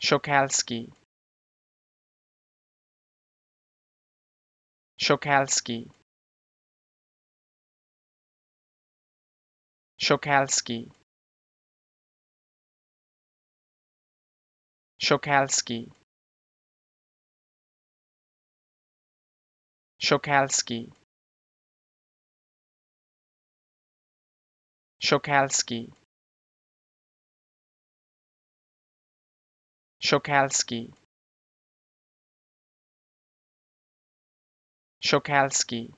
Shokalski Shokalski Shokalski Shokalski Shokalski Shokalski Shokalski. Shokalski.